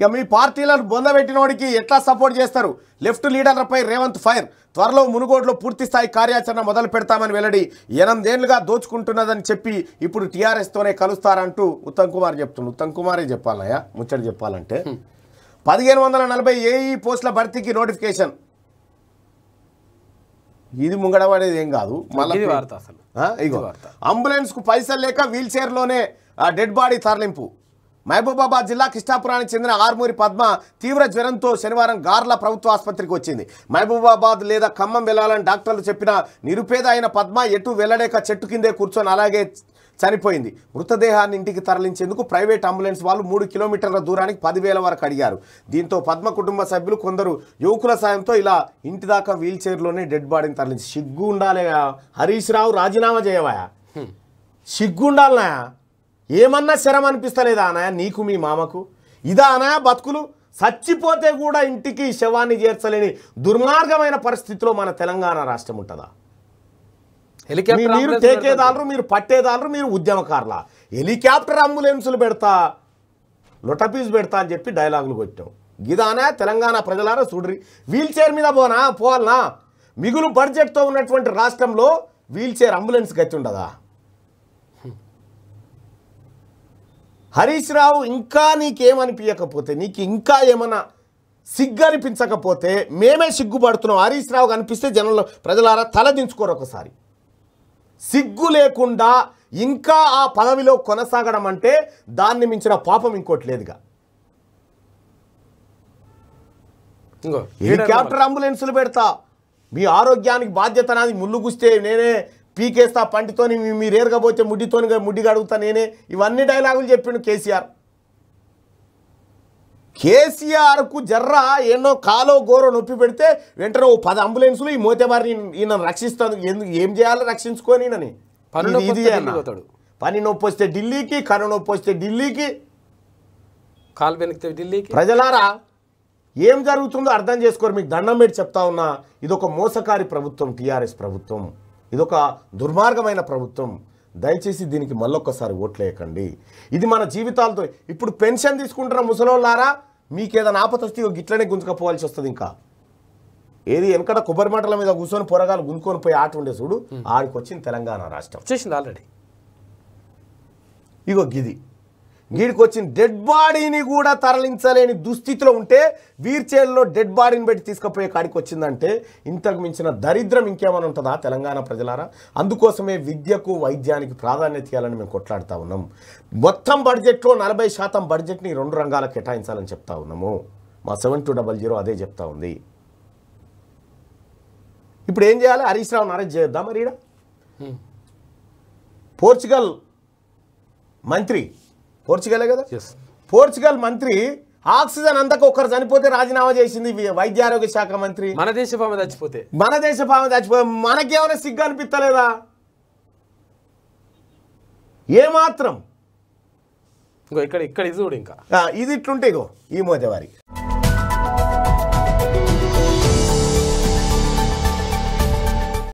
ఇక మీ పార్టీలను వాడికి ఎట్లా సపోర్ట్ చేస్తారు లెఫ్ట్ లీడర్లపై రేవంత్ ఫైర్ త్వరలో మునుగోడులో పూర్తిస్థాయి కార్యాచరణ మొదలు పెడతామని వెల్లడి ఎనిమిదేళ్లుగా దోచుకుంటున్నదని చెప్పి ఇప్పుడు టీఆర్ఎస్తోనే కలుస్తారంటూ ఉత్తమ్ కుమార్ చెప్తున్నాడు ఉత్తమ్ కుమారే చెప్పాలయ్యా ముచ్చట చెప్పాలంటే పదిహేను వందల నలభై ఏఈ పోస్టుల భర్తీకి నోటిఫికేషన్ ఇది ముంగడబడేది ఏం కాదు మళ్ళీ వార్త అసలు ఇగో అంబులెన్స్కు పైసలు లేక వీల్ చైర్లోనే డెడ్ బాడీ తరలింపు మహబూబాబాద్ జిల్లా కృష్ణాపురానికి చెందిన ఆర్మూరి పద్మ తీవ్ర జ్వరంతో శనివారం గార్ల ప్రభుత్వ ఆసుపత్రికి వచ్చింది మహబూబాబాద్ లేదా ఖమ్మం వెళ్లాలని డాక్టర్లు చెప్పిన నిరుపేద అయిన పద్మ ఎటు వెళ్లడేక చెట్టు కిందే కూర్చొని అలాగే చనిపోయింది మృతదేహాన్ని ఇంటికి తరలించేందుకు ప్రైవేట్ అంబులెన్స్ వాళ్ళు మూడు కిలోమీటర్ల దూరానికి పదివేల వరకు అడిగారు దీంతో పద్మ కుటుంబ సభ్యులు కొందరు యువకుల సాయంతో ఇలా ఇంటి దాకా వీల్ చైర్లోనే డెడ్ బాడీని తరలించి సిగ్గు ఉండాలి హరీష్ రావు రాజీనామా చేయవా సిగ్గు ఉండాలనా ఏమన్నా శరం అనిపిస్తలేదా అనయ నీకు మీ మామకు అనయ బతుకులు చచ్చిపోతే కూడా ఇంటికి శవాన్ని చేర్చలేని దుర్మార్గమైన పరిస్థితిలో మన తెలంగాణ రాష్ట్రం ఉంటుందా మీరు టేకేదారు మీరు పట్టేదారు మీరు ఉద్యమకారుల హెలికాప్టర్ అంబులెన్సులు పెడతా లొటపీస్ పెడతా అని చెప్పి డైలాగులు కొట్టాం గిదానా తెలంగాణ ప్రజలారా చూడ్రి వీల్ చైర్ మీద పోనా పోవాలనా మిగులు బడ్జెట్తో ఉన్నటువంటి రాష్ట్రంలో వీల్ చైర్ అంబులెన్స్ గచ్చి ఉండదా హరీష్ రావు ఇంకా నీకేమనిపించకపోతే నీకు ఇంకా ఏమైనా సిగ్గు అనిపించకపోతే మేమే సిగ్గుపడుతున్నాం హరీష్ రావు కనిపిస్తే జనంలో ప్రజలారా తలదించుకోరు ఒకసారి సిగ్గు లేకుండా ఇంకా ఆ పదవిలో కొనసాగడం అంటే దాన్ని మించిన పాపం ఇంకోటి లేదుగా హెలికాప్టర్ అంబులెన్సులు పెడతా మీ ఆరోగ్యానికి బాధ్యత అనేది ముళ్ళు కూస్తే నేనే పీకేస్తా పంటితోని మీరు ఏరకపోతే ముడ్డితోని ముడ్డి గడుగుతా నేనే ఇవన్నీ డైలాగులు చెప్పిండు కేసీఆర్ కేసీఆర్కు జర్ర ఎన్నో కాలో గోర నొప్పి పెడితే వెంటనే ఓ పది అంబులెన్సులు ఈ మోతేబారిని ఈయన రక్షిస్తాను ఎందుకు ఏం చేయాలో రక్షించుకొని ఈయనని పని పని నొప్పి వస్తే ఢిల్లీకి కను నొప్పి వస్తే ఢిల్లీకి కాలు వెనికితే ఢిల్లీకి ప్రజలారా ఏం జరుగుతుందో అర్థం చేసుకోరు మీకు దండం పెట్టి చెప్తా ఉన్నా ఇదొక మోసకారి ప్రభుత్వం టీఆర్ఎస్ ప్రభుత్వం ఇదొక దుర్మార్గమైన ప్రభుత్వం దయచేసి దీనికి మళ్ళొక్కసారి ఓట్లేయకండి ఇది మన జీవితాలతో ఇప్పుడు పెన్షన్ తీసుకుంటున్న ముసలోళ్ళారా మీకు ఏదైనా ఆపత వస్తే గిట్లనే గుంజుకపోవాల్సి వస్తుంది ఇంకా ఏది వెనకట కొబ్బరి మంటల మీద కూర్చొని పొరగాలు గుంజుకొని పోయి ఆట ఉండే చూడు ఆడికి వచ్చింది తెలంగాణ రాష్ట్రం చేసింది ఆల్రెడీ ఇగో గిది వీడికి వచ్చిన డెడ్ బాడీని కూడా తరలించలేని దుస్థితిలో ఉంటే చేల్లో డెడ్ బాడీని పెట్టి తీసుకుపోయే కాడికి వచ్చిందంటే ఇంతకు మించిన దరిద్రం ఇంకేమైనా ఉంటుందా తెలంగాణ ప్రజలారా అందుకోసమే విద్యకు వైద్యానికి ప్రాధాన్యత ఇవ్వాలని మేము కొట్లాడుతూ ఉన్నాం మొత్తం బడ్జెట్లో నలభై శాతం బడ్జెట్ని రెండు రంగాలకు కేటాయించాలని చెప్తా ఉన్నాము మా సెవెన్ డబల్ జీరో అదే చెప్తా ఉంది ఇప్పుడు ఏం చేయాలి హరీష్ రావును అరెస్ట్ చేద్దాం మరి పోర్చుగల్ మంత్రి పోర్చుగలే కదా పోర్చుగల్ మంత్రి ఆక్సిజన్ అంతకు ఒకరు చనిపోతే రాజీనామా చేసింది వైద్య ఆరోగ్య శాఖ మంత్రి మన దేశ దేశపామ చచ్చిపోతే మన దేశ దేశపామ చచ్చిపోతే మనకేమైనా సిగ్గు అనిపిస్తలేదా ఏమాత్రం ఇక్కడ ఇక్కడ ఇది కూడా ఇంకా ఇది ఇట్లుంటే ఇగో ఈ వారికి